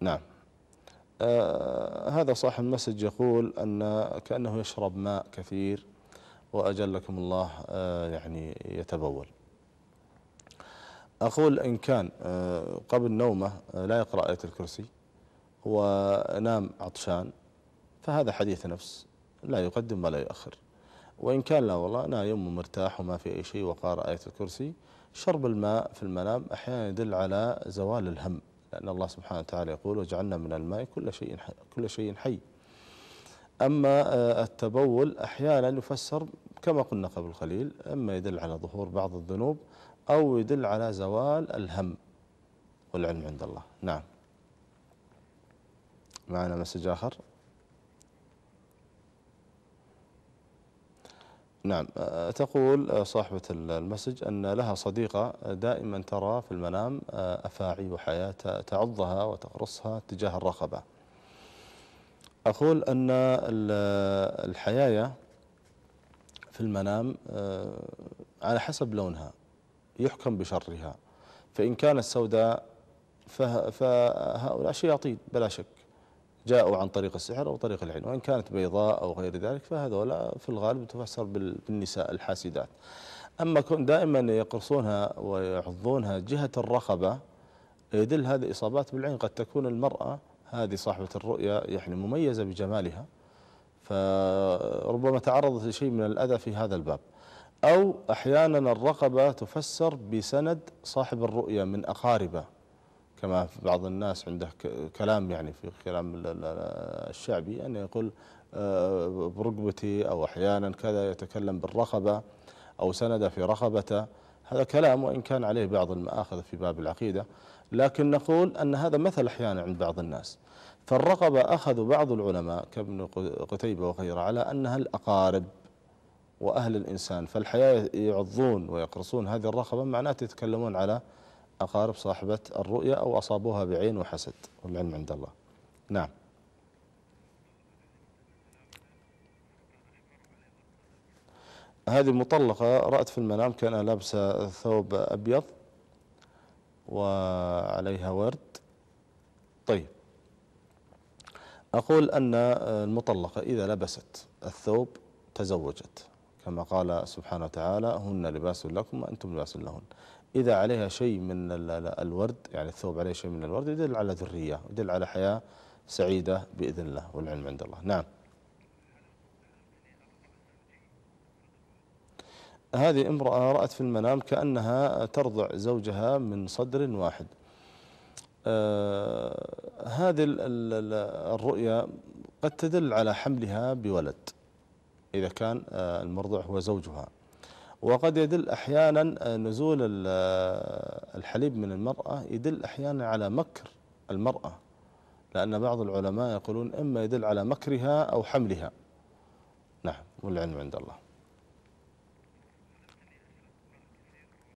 نعم آه هذا صاحب المسج يقول أن كأنه يشرب ماء كثير وأجلكم الله آه يعني يتبول أقول إن كان آه قبل نومه آه، لا يقرأ آية الكرسي ونام عطشان فهذا حديث نفس لا يقدم ولا يؤخر وإن كان لا والله نايم مرتاح وما في أي شيء وقارئ آية الكرسي شرب الماء في المنام أحيانا يدل على زوال الهم لأن الله سبحانه وتعالى يقول وجعلنا من الماء كل شيء حي كل شيء حي أما آه، التبول أحيانا يفسر كما قلنا قبل قليل إما يدل على ظهور بعض الذنوب أو يدل على زوال الهم والعلم عند الله نعم معنا مسج آخر نعم تقول صاحبة المسج أن لها صديقة دائما ترى في المنام أفاعي وحياة تعضها وتقرصها تجاه الرقبة أقول أن الحياية في المنام على حسب لونها يحكم بشرها فإن كانت سوداء فهؤلاء شياطين بلا شك جاءوا عن طريق السحر أو طريق العلم وإن كانت بيضاء أو غير ذلك فهذولا في الغالب تفسر بالنساء الحاسدات أما كون دائما يقرصونها ويعضونها جهة الرقبة يدل هذه إصابات بالعين قد تكون المرأة هذه صاحبة الرؤية يعني مميزة بجمالها فربما تعرضت لشيء من الأذى في هذا الباب أو أحيانا الرقبة تفسر بسند صاحب الرؤية من أقاربه كما بعض الناس عنده كلام يعني في كلام الشعبي أن يعني يقول آه، برقبتي أو أحيانا كذا يتكلم بالرخبة أو سند في رخبته هذا كلام وإن كان عليه بعض المآخذ في باب العقيدة لكن نقول أن هذا مثل أحيانا عند بعض الناس فالرقبة أخذ بعض العلماء كابن قتيبة وغيره على أنها الأقارب وأهل الإنسان فالحياة يعضون ويقرصون هذه الرقبة معناته يتكلمون على أقارب صاحبة الرؤية أو أصابوها بعين وحسد والعلم عند الله نعم هذه المطلقة رأت في المنام كان لابسة ثوب أبيض وعليها ورد طيب أقول أن المطلقة إذا لبست الثوب تزوجت كما قال سبحانه وتعالى هن لباس لكم وأنتم لباس لهن إذا عليها شيء من الورد يعني الثوب عليه شيء من الورد يدل على ذرية يدل على حياة سعيدة بإذن الله والعلم عند الله نعم هذه امرأة رأت في المنام كأنها ترضع زوجها من صدر واحد آه هذه الرؤيا قد تدل على حملها بولد إذا كان آه، المرضع هو زوجها وقد يدل أحيانا آه، نزول آه، الحليب من المرأة يدل أحيانا على مكر المرأة لأن بعض العلماء يقولون إما يدل على مكرها أو حملها نعم والعلم عند الله